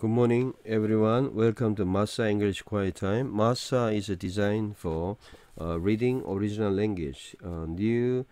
Good morning, everyone. Welcome to Massa English Quiet Time. Massa is designed for uh, reading original language. Uh, new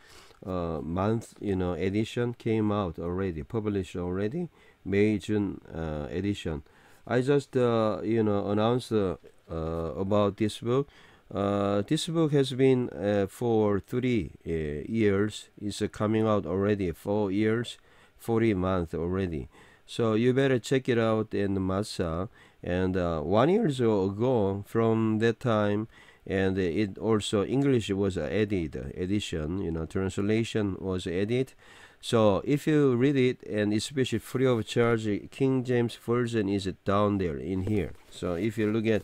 uh, month, you know, edition came out already, published already, May June uh, edition. I just, uh, you know, announced uh, about this book. this book has been for three years. It's coming out already, four years, forty months already. So you better check it out in Massa. And uh, one years ago from that time, and it also English was added, edition, you know, translation was added. So if you read it, and especially free of charge, King James Version is down there in here. So if you look at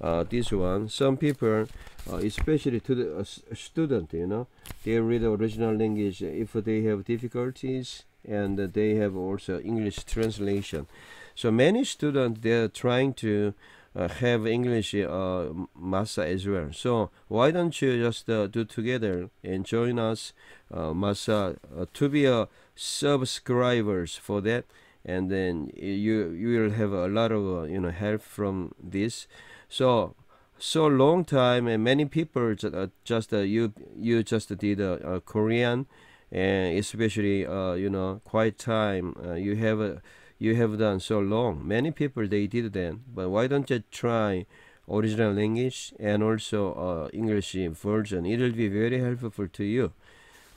uh, this one, some people, uh, especially to the uh, student, you know, they read the original language. If they have difficulties, and uh, they have also English translation. So many students they're trying to uh, have English uh, massa as well. So why don't you just uh, do together and join us uh, massa uh, to be a subscribers for that, and then you you will have a lot of uh, you know help from this. So so long time and many people just, just you you just did a Korean and especially uh, you know quiet time uh, you have uh, you have done so long many people they did that but why don't you try original language and also uh, english version it will be very helpful to you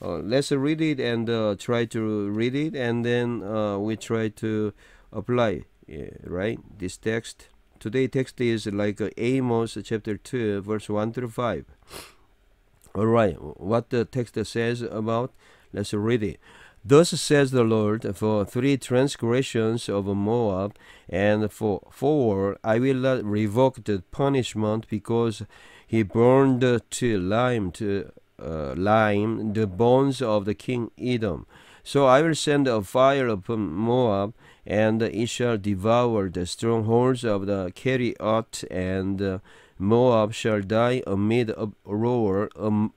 uh, let's read it and uh, try to read it and then we try to apply yeah, right this text today text is like amos chapter 2 verse 1 through 5 all right what the text says about Let's read it. Thus says the Lord, for three transgressions of Moab and for four, I will revoke the punishment because he burned to lime to uh, lime the bones of the king Edom. So I will send a fire upon Moab, and it shall devour the strongholds of the Keriot, and Moab shall die amid a roar. Um,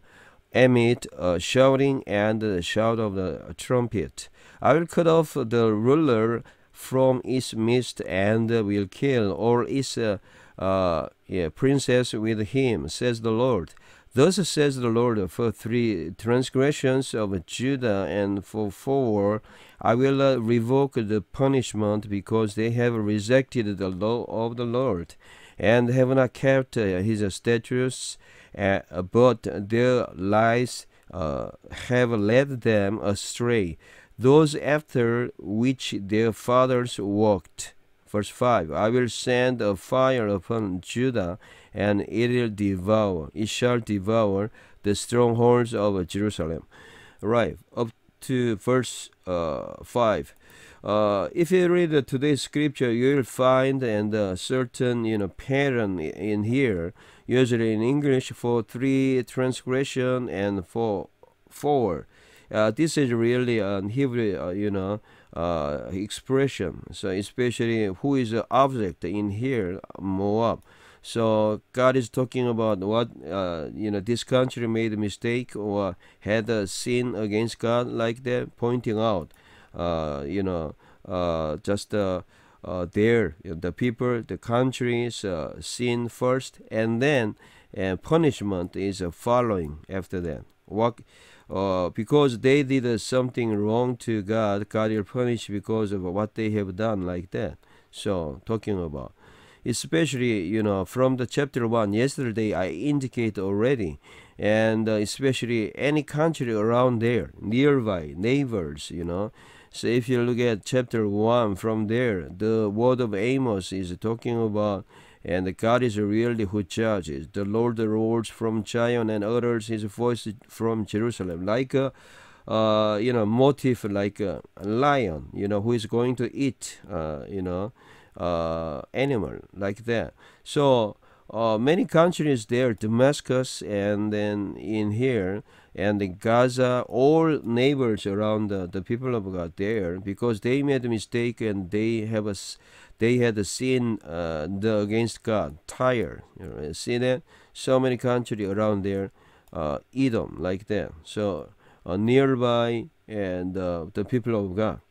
amid a uh, shouting and the shout of the trumpet. I will cut off the ruler from its midst and will kill all its uh, uh, yeah, princess with him, says the Lord. Thus says the Lord, for three transgressions of Judah and for four, I will uh, revoke the punishment because they have rejected the law of the Lord and have not kept uh, his statutes uh, but their lies uh, have led them astray, those after which their fathers walked. Verse 5 I will send a fire upon Judah, and it will devour, it shall devour the strongholds of Jerusalem. Right, up to verse uh, 5. Uh, if you read uh, today's scripture, you will find and a uh, certain you know pattern in here usually in English for three transgression and for four. Uh, this is really an Hebrew, uh, you know, uh, expression. So especially who is the object in here, Moab. So God is talking about what uh, you know this country made a mistake or had a sin against God like that, pointing out, uh, you know, uh, just uh, you know, the people, the countries uh, sin first, and then and punishment is uh, following after that. What, uh, because they did uh, something wrong to God, God will punish because of what they have done like that. So talking about, especially you know from the chapter one yesterday I indicate already, and uh, especially any country around there, nearby neighbors, you know so if you look at chapter 1 from there, the word of Amos is talking about and God is really who judges. The Lord roars from Zion and utters his voice from Jerusalem like a uh, you know motif like a lion you know who is going to eat uh, you know uh, animal like that so uh, many countries there, Damascus and then in here and in Gaza, all neighbors around the, the people of God there, because they made a mistake and they have a, they had a sin uh, the, against God. Tyre, you know, see that? So many country around there, uh, Edom like that. So uh, nearby and uh, the people of God,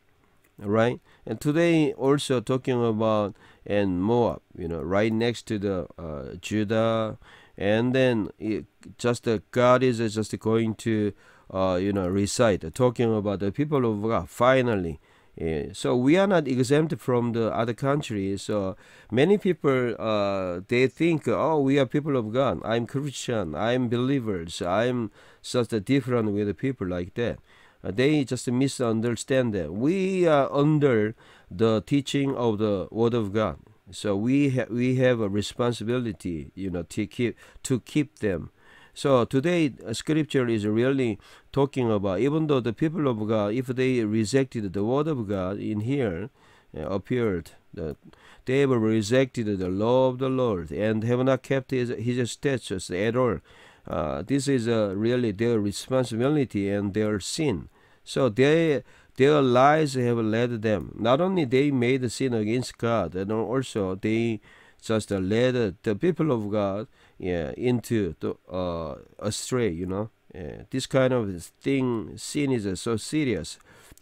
right? And today also talking about and Moab, you know, right next to the uh, Judah, and then it, just uh, God is uh, just going to, uh, you know, recite uh, talking about the people of God finally. Yeah. So we are not exempt from the other countries. So many people uh, they think, oh, we are people of God. I'm Christian. I'm believers. I'm such a different with people like that. Uh, they just misunderstand that we are under the teaching of the Word of God. So we ha- we have a responsibility, you know, to keep to keep them. So today, uh, Scripture is really talking about even though the people of God, if they rejected the Word of God in here, uh, appeared. that they have rejected the law of the Lord and have not kept his, his statutes at all. Uh, this is uh, really their responsibility and their sin. So they their lies have led them. Not only they made sin against God, and also they just led the people of God yeah, into the, uh, astray, you know. Yeah, this kind of thing, sin is uh, so serious.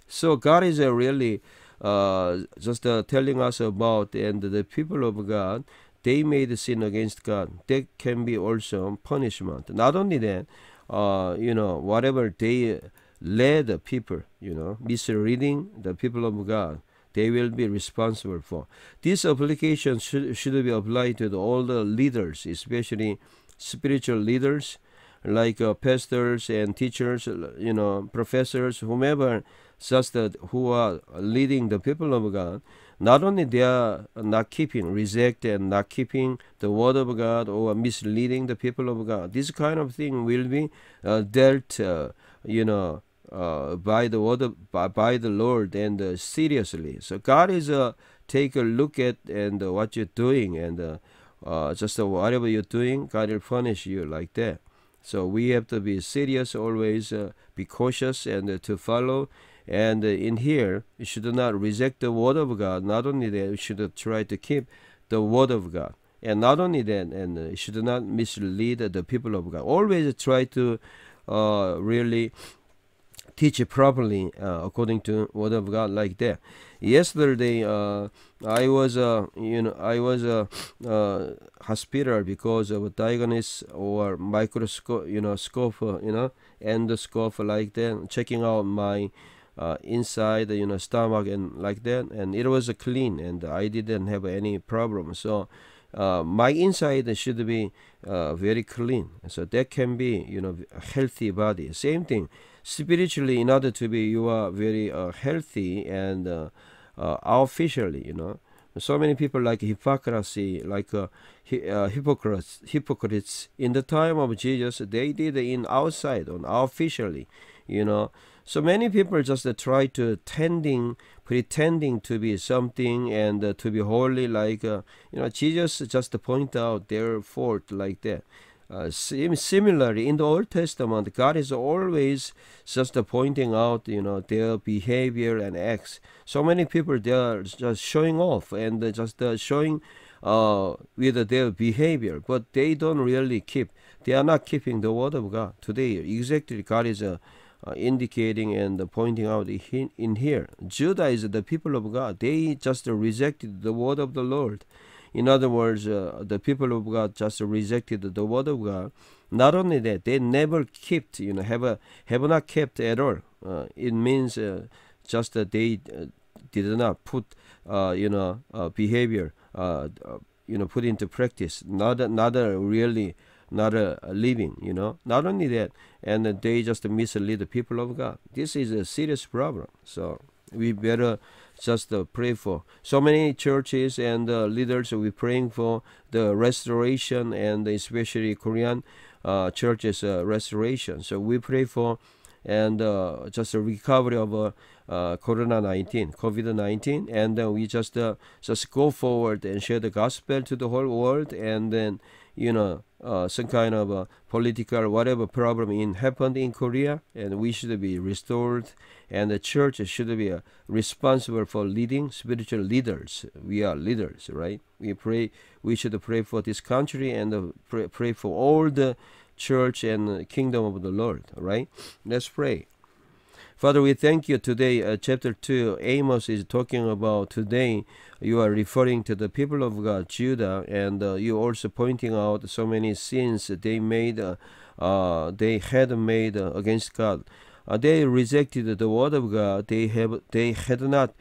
So God is uh, really uh, just uh, telling us about, and the people of God, they made sin against God. That can be also punishment. Not only that, uh, you know, whatever they let the people, you know, misleading the people of God, they will be responsible for. This application should, should be applied to all the leaders, especially spiritual leaders like uh, pastors and teachers, uh, you know, professors, whomever such that who are leading the people of God, not only they are not keeping, reject and not keeping the word of God or misleading the people of God. This kind of thing will be uh, dealt, uh, you know, uh, by the word by, by the Lord and uh, seriously. So God is uh, take a look at and uh, what you're doing and uh, uh, just whatever you're doing, God will punish you like that. So we have to be serious always, be cautious and to follow. And in here, you should not reject the word of God. Not only that, you should try to keep the word of God. And not only that, and should not mislead the people of God. Always try to really teach properly uh, according to word of God like that. Yesterday, uh, I was uh, you know I was a hospital because of a diagnosis or microscope you know scope you know endoscope like that, checking out my. Uh, inside you know stomach and like that and it was uh, clean and i didn't have any problem so uh, my inside should be very clean so that can be you know healthy body same thing spiritually in order to be you are very uh, healthy and uh, uh, officially you know so many people like hypocrisy like uh, uh, hypocrites hypocrites in the time of jesus they did in outside on officially you know so many people just uh, try to tending pretending to be something and uh, to be holy like uh, you know jesus just point out their fault like that uh, sim similarly, in the Old Testament, God is always just pointing out, you know, their behavior and acts. So many people they are just showing off and just uh, showing uh, with their behavior, but they don't really keep. They are not keeping the word of God today. Exactly, God is uh, uh, indicating and pointing out in here. Judah is the people of God. They just rejected the word of the Lord in other words, uh, the people of God just rejected the word of God. Not only that, they never kept, you know, have a, have not kept at all. Uh, it means uh, just that they uh, did not put, uh, you know, behavior, uh, you know, put into practice. Not not really, not a living, you know. Not only that, and they just mislead the people of God. This is a serious problem. So we better just uh, pray for. So many churches and uh, leaders will be praying for the restoration and especially Korean uh, churches uh, restoration. So we pray for and uh, just recovery of uh, Corona 19, COVID 19, and uh, we just just go forward and share the gospel to the whole world, and then you know uh, some kind of political whatever problem in happened in Korea, and we should be restored, and the church should be uh, responsible for leading spiritual leaders. We are leaders, right? We pray. We should pray for this country and uh, pray, pray for all the church and kingdom of the Lord. Right? Let's pray. Father, we thank you today. Uh, chapter 2, Amos is talking about today. You are referring to the people of God, Judah, and uh, you also pointing out so many sins they made, uh, uh, they had made uh, against God. Uh, they rejected the word of God. They have they had not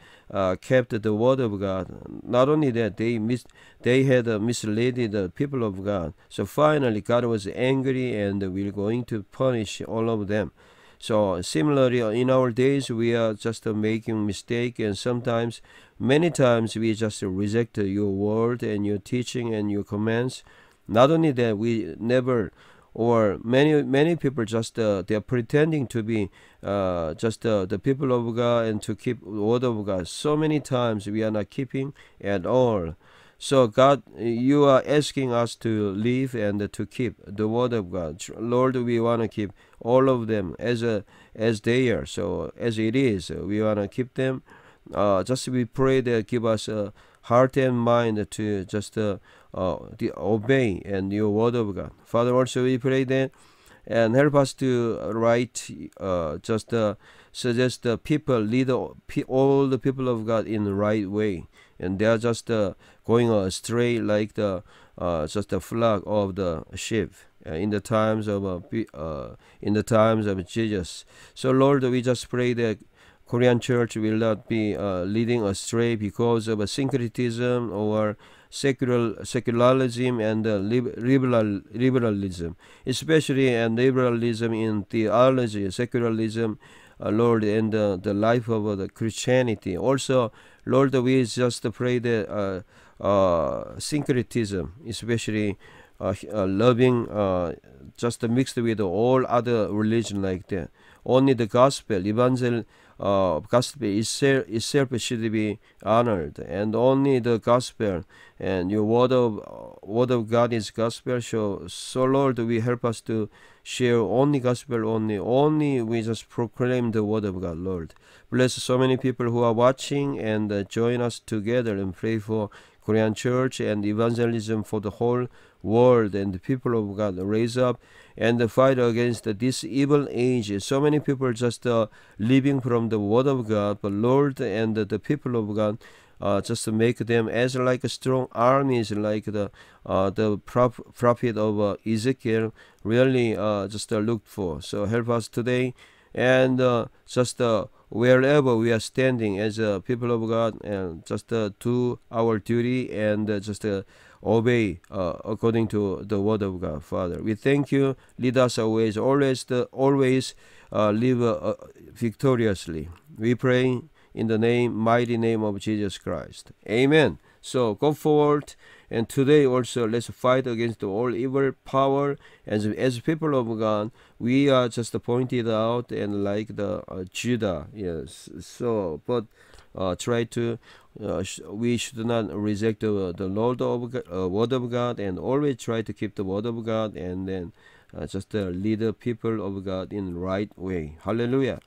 kept the word of God. Not only that, they mis- they had misled the people of God. So finally, God was angry and we're going to punish all of them. So similarly, in our days, we are just making mistake, and sometimes, many times, we just reject your word and your teaching and your commands. Not only that, we never, or many many people just uh, they are pretending to be uh, just uh, the people of God and to keep word of God. So many times we are not keeping at all. So God, you are asking us to live and to keep the word of God. Lord, we want to keep all of them as a, as they are. So as it is, we want to keep them. Uh, just we pray that give us a heart and mind to just uh, uh, to obey and your word of God. Father, also we pray that and help us to write uh, just uh, suggest the people lead all the people of God in the right way and they are just uh, going astray like the uh, just the flock of the sheep uh, in the times of uh, uh, in the times of Jesus. So Lord, we just pray that Korean church will not be uh, leading astray because of syncretism or secular secularism and liberal, liberalism, especially and liberalism in theology, secularism. Uh, Lord, and uh, the life of uh, the Christianity. Also, Lord, we just pray that uh, uh, syncretism, especially uh, loving, just mixed with all other religion like that. Only the gospel, evangel, uh, gospel itself, itself should be honored, and only the gospel and your word of word of God is gospel. So, so Lord, we help us to share only gospel, only only we just proclaim the word of God, Lord. Bless so many people who are watching and uh, join us together and pray for Korean Church and evangelism for the whole world and the people of God raise up and fight against this evil age. So many people just uh, living from the word of God, but Lord and the people of God. Uh, just make them as like strong armies, like the uh, the prop- prophet of uh, Ezekiel really uh, just uh, looked for. So help us today, and uh, just wherever we are standing as a people of God, and just do our duty and just obey uh, according to the word of God. Father, we thank you. Lead us always, always, uh, always uh, live uh, victoriously. We pray in the name, mighty name of Jesus Christ. Amen. So go forward, and today also let's fight against all evil power. As as people of God, we are just pointed out and like the uh, Judah. Yes. So, but uh, try to uh, sh we should not reject the, the Lord of uh, word of God and always try to keep the word of God and then uh, just uh, lead the people of God in the right way. Hallelujah.